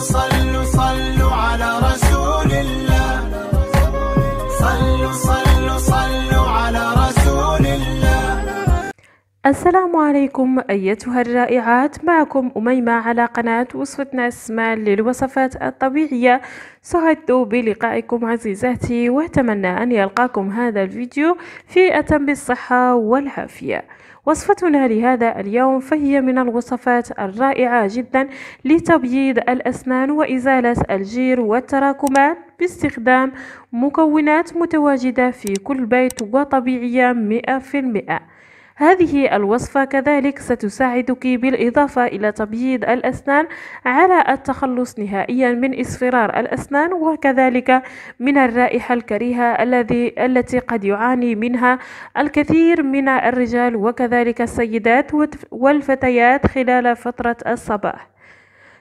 صلوا صلوا على رسول الله صلوا صلوا صلوا على رسول الله السلام عليكم أيتها الرائعات معكم أميمة على قناة وصفتنا السماء للوصفات الطبيعية سعدت بلقائكم عزيزاتي وأتمنى أن يلقاكم هذا الفيديو في أتم الصحة والعافية وصفتنا لهذا اليوم فهي من الوصفات الرائعة جدا لتبييض الأسنان وإزالة الجير والتراكمات باستخدام مكونات متواجدة في كل بيت وطبيعية 100% هذه الوصفة كذلك ستساعدك بالإضافة إلى تبييض الأسنان على التخلص نهائيا من إصفرار الأسنان وكذلك من الرائحة الكريهة الذي التي قد يعاني منها الكثير من الرجال وكذلك السيدات والفتيات خلال فترة الصباح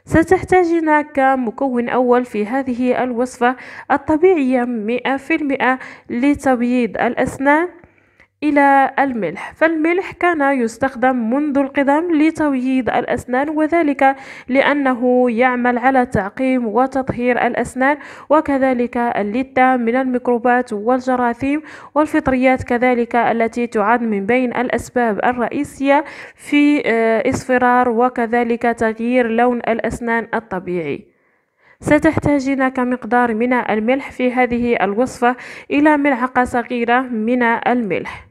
ستحتاجين كمكون أول في هذه الوصفة الطبيعية 100% لتبييض الأسنان إلى الملح فالملح كان يستخدم منذ القدم لتوييض الأسنان وذلك لأنه يعمل على تعقيم وتطهير الأسنان وكذلك اللثة من الميكروبات والجراثيم والفطريات كذلك التي تعد من بين الأسباب الرئيسية في آه، إصفرار وكذلك تغيير لون الأسنان الطبيعي ستحتاجين كمقدار من الملح في هذه الوصفة إلى ملعقة صغيرة من الملح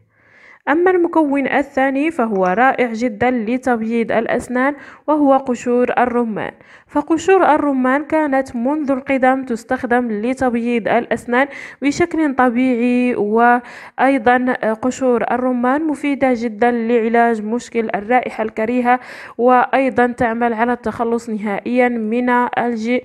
أما المكون الثاني فهو رائع جدا لتبييض الأسنان وهو قشور الرمان فقشور الرمان كانت منذ القدم تستخدم لتبييض الأسنان بشكل طبيعي وأيضا قشور الرمان مفيدة جدا لعلاج مشكل الرائحة الكريهة وأيضا تعمل على التخلص نهائيا من الجلد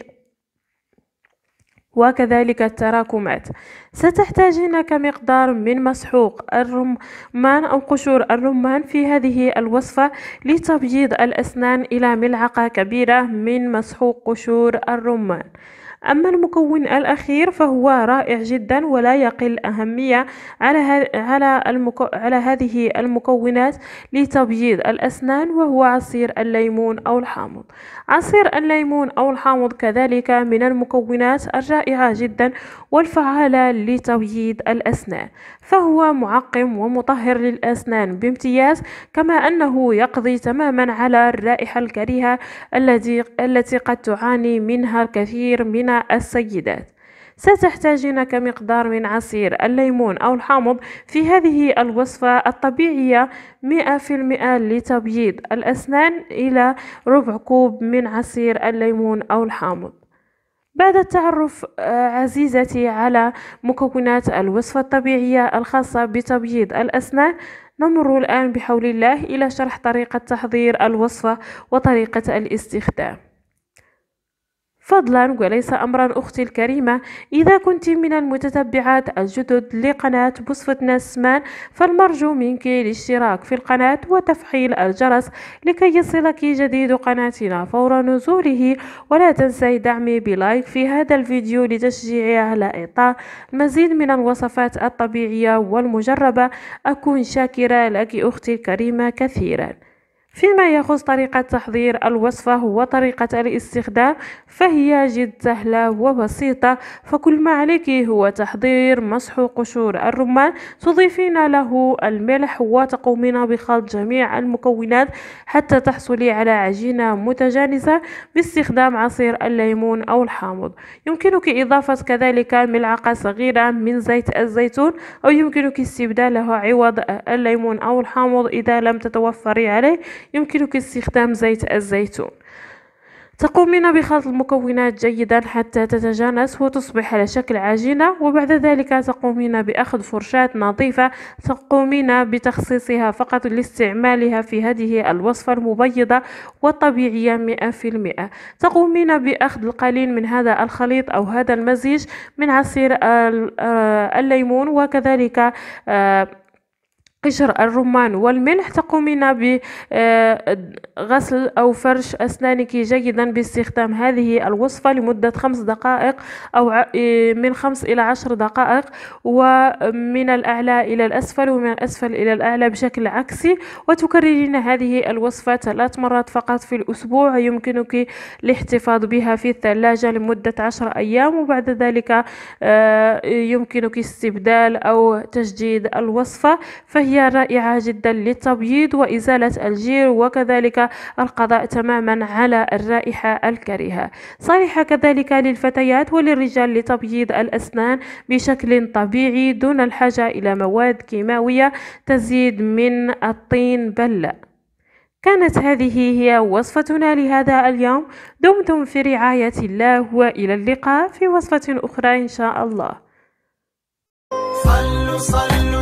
وكذلك التراكمات ستحتاج كمقدار من مسحوق الرمان أو قشور الرمان في هذه الوصفة لتبييض الأسنان إلى ملعقة كبيرة من مسحوق قشور الرمان أما المكون الأخير فهو رائع جدا ولا يقل أهمية على على المكو على هذه المكونات لتبييض الأسنان وهو عصير الليمون أو الحامض عصير الليمون أو الحامض كذلك من المكونات الرائعة جدا والفعالة لتبييض الأسنان فهو معقم ومطهر للأسنان بامتياز كما أنه يقضي تماما على الرائحة الكريهة التي قد تعاني منها الكثير من السيدات ستحتاجين كمقدار من عصير الليمون أو الحامض في هذه الوصفة الطبيعية 100% لتبييض الأسنان إلى ربع كوب من عصير الليمون أو الحامض بعد التعرف آه، عزيزتي على مكونات الوصفة الطبيعية الخاصة بتبييض الأسنان نمر الآن بحول الله إلى شرح طريقة تحضير الوصفة وطريقة الاستخدام فضلا وليس أمرا أختي الكريمة إذا كنت من المتتبعات الجدد لقناة بصفة نسمان فالمرجو منك الاشتراك في القناة وتفعيل الجرس لكي يصلك جديد قناتنا فور نزوله ولا تنسي دعمي بلايك في هذا الفيديو لتشجيعي على إعطاء المزيد من الوصفات الطبيعية والمجربة أكون شاكرة لك أختي الكريمة كثيراً فيما يخص طريقة تحضير الوصفة وطريقة طريقة الاستخدام فهي جد سهلة وبسيطة فكل ما عليك هو تحضير مسح قشور الرمان تضيفين له الملح وتقومين بخلط جميع المكونات حتى تحصلي على عجينة متجانسة باستخدام عصير الليمون أو الحامض يمكنك إضافة كذلك ملعقة صغيرة من زيت الزيتون أو يمكنك استبداله عوض الليمون أو الحامض إذا لم تتوفري عليه يمكنك استخدام زيت الزيتون تقومين بخلط المكونات جيدا حتى تتجانس وتصبح على شكل عجينة وبعد ذلك تقومين بأخذ فرشاة نظيفة تقومين بتخصيصها فقط لاستعمالها في هذه الوصفة المبيضة والطبيعية مئة في المئة تقومين بأخذ القليل من هذا الخليط أو هذا المزيج من عصير آه، الليمون وكذلك آه، قشر الرمان والملح تقومين بغسل آه، أو فرش أسنانك جيدا باستخدام هذه الوصفة لمدة خمس دقائق أو آه، من خمس إلى عشر دقائق ومن الأعلى إلى الأسفل ومن الأسفل إلى الأعلى بشكل عكسي وتكررين هذه الوصفة ثلاث مرات فقط في الأسبوع يمكنك الاحتفاظ بها في الثلاجة لمدة عشر أيام وبعد ذلك آه، يمكنك استبدال أو تجديد الوصفة فهي هي رائعة جدا للتبييض وإزالة الجير وكذلك القضاء تماما على الرائحة الكريهة صالحة كذلك للفتيات وللرجال لتبييض الأسنان بشكل طبيعي دون الحاجة إلى مواد كيماوية تزيد من الطين بلة كانت هذه هي وصفتنا لهذا اليوم دمتم في رعاية الله وإلى اللقاء في وصفة أخرى إن شاء الله صلوا صلوا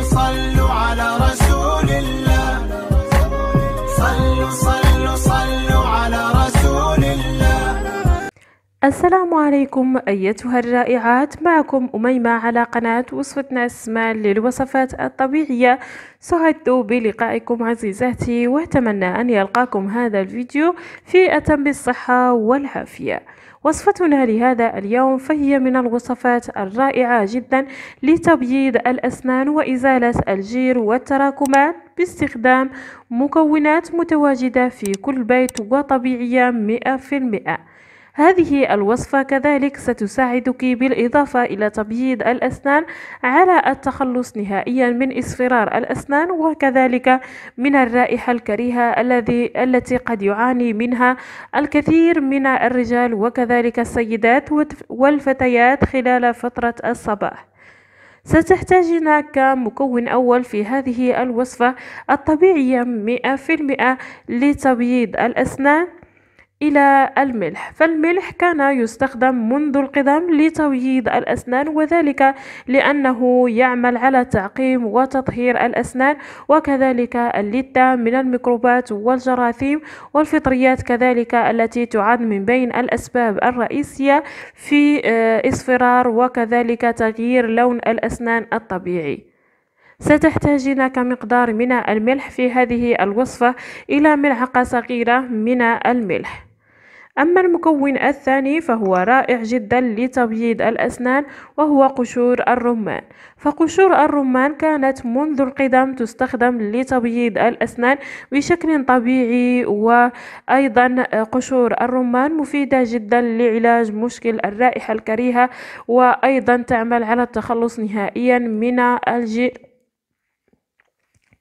السلام عليكم أيتها الرائعات معكم أميمة على قناة وصفتنا السمان للوصفات الطبيعية سعدت بلقائكم عزيزاتي وأتمنى أن يلقاكم هذا الفيديو في أتم الصحة والعافية وصفتنا لهذا اليوم فهي من الوصفات الرائعة جدا لتبييض الأسنان وإزالة الجير والتراكمات باستخدام مكونات متواجدة في كل بيت وطبيعية 100% هذه الوصفة كذلك ستساعدك بالإضافة إلى تبييض الأسنان على التخلص نهائيا من إصفرار الأسنان وكذلك من الرائحة الكريهة الذي التي قد يعاني منها الكثير من الرجال وكذلك السيدات والفتيات خلال فترة الصباح ستحتاجين كمكون أول في هذه الوصفة الطبيعية 100% لتبييض الأسنان إلى الملح فالملح كان يستخدم منذ القدم لتوييض الأسنان وذلك لأنه يعمل على تعقيم وتطهير الأسنان وكذلك اللثة من الميكروبات والجراثيم والفطريات كذلك التي تعد من بين الأسباب الرئيسية في آه، إصفرار وكذلك تغيير لون الأسنان الطبيعي ستحتاجين كمقدار من الملح في هذه الوصفة إلى ملعقة صغيرة من الملح أما المكون الثاني فهو رائع جدا لتبييض الأسنان وهو قشور الرمان فقشور الرمان كانت منذ القدم تستخدم لتبييض الأسنان بشكل طبيعي وأيضا قشور الرمان مفيدة جدا لعلاج مشكل الرائحة الكريهة وأيضا تعمل على التخلص نهائيا من الجلد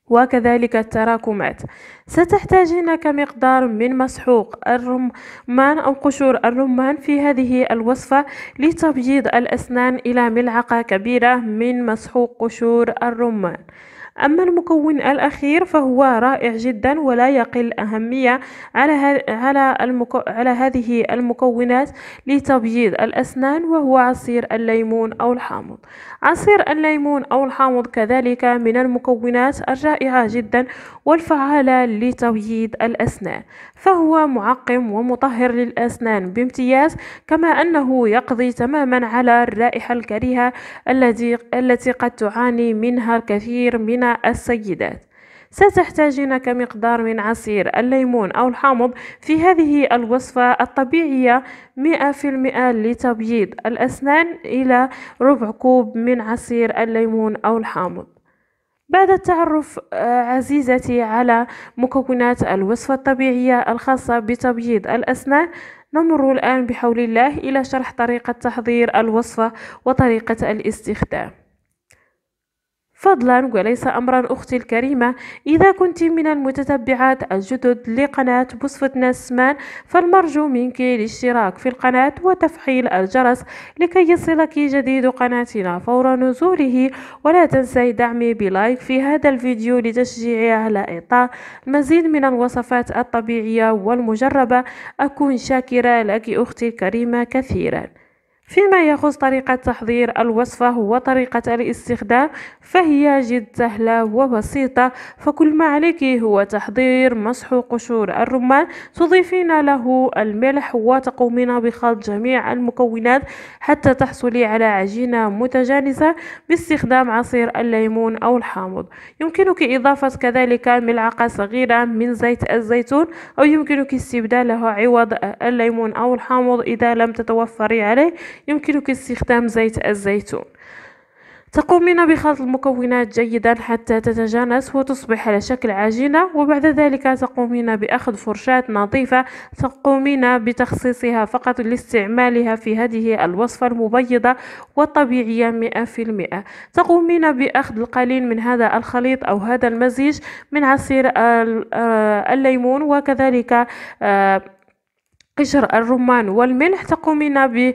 وكذلك التراكمات ستحتاجين كمقدار من مسحوق الرمان أو قشور الرمان في هذه الوصفة لتبييض الأسنان إلى ملعقة كبيرة من مسحوق قشور الرمان أما المكون الأخير فهو رائع جدا ولا يقل أهمية على على المكو على هذه المكونات لتبييض الأسنان وهو عصير الليمون أو الحامض عصير الليمون أو الحامض كذلك من المكونات الرائعة جدا والفعالة لتبييض الأسنان فهو معقم ومطهر للأسنان بامتياز كما أنه يقضي تماما على الرائحة الكريهة التي قد تعاني منها الكثير من السيدات ستحتاجين كمقدار من عصير الليمون أو الحامض في هذه الوصفة الطبيعية 100% لتبييض الأسنان إلى ربع كوب من عصير الليمون أو الحامض بعد التعرف آه، عزيزتي على مكونات الوصفة الطبيعية الخاصة بتبييض الأسنان نمر الآن بحول الله إلى شرح طريقة تحضير الوصفة وطريقة الاستخدام فضلا وليس أمرا أختي الكريمة إذا كنت من المتتبعات الجدد لقناة بصفة نسمان فالمرجو منك الاشتراك في القناة وتفعيل الجرس لكي يصلك جديد قناتنا فور نزوله ولا تنسي دعمي بلايك في هذا الفيديو لتشجيعي على إعطاء المزيد من الوصفات الطبيعية والمجربة أكون شاكرة لك أختي الكريمة كثيرا فيما يخص طريقة تحضير الوصفة وطريقة طريقة الاستخدام فهي جد سهلة وبسيطة فكل ما عليك هو تحضير مسح قشور الرمان تضيفين له الملح وتقومين بخلط جميع المكونات حتى تحصلي على عجينة متجانسة باستخدام عصير الليمون أو الحامض يمكنك إضافة كذلك ملعقة صغيرة من زيت الزيتون أو يمكنك استبدالها عوض الليمون أو الحامض إذا لم تتوفري عليه يمكنك استخدام زيت الزيتون تقومين بخلط المكونات جيدا حتى تتجانس وتصبح على شكل عجينة وبعد ذلك تقومين بأخذ فرشاة نظيفة تقومين بتخصيصها فقط لاستعمالها في هذه الوصفة المبيضة والطبيعية مئة في المئة تقومين بأخذ القليل من هذا الخليط أو هذا المزيج من عصير آه، الليمون وكذلك آه، قشر الرمان والملح تقومين بغسل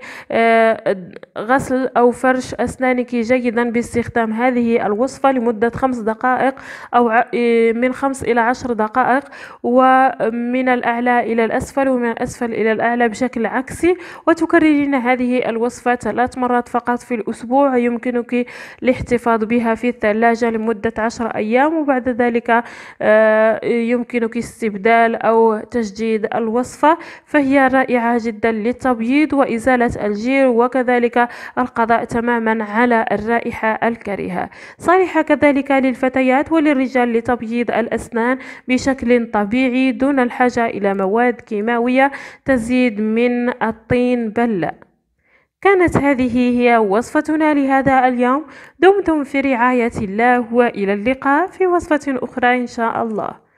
آه، أو فرش أسنانك جيدا باستخدام هذه الوصفة لمدة خمس دقائق أو آه، من خمس إلى عشر دقائق ومن الأعلى إلى الأسفل ومن الأسفل إلى الأعلى بشكل عكسي وتكررين هذه الوصفة ثلاث مرات فقط في الأسبوع يمكنك الاحتفاظ بها في الثلاجة لمدة عشر أيام وبعد ذلك آه، يمكنك استبدال أو تجديد الوصفة فهي هي رائعة جدا للتبييض وإزالة الجير وكذلك القضاء تماما على الرائحة الكريهة صالحة كذلك للفتيات وللرجال لتبييض الأسنان بشكل طبيعي دون الحاجة إلى مواد كيماوية تزيد من الطين بلة كانت هذه هي وصفتنا لهذا اليوم دمتم في رعاية الله وإلى اللقاء في وصفة أخرى إن شاء الله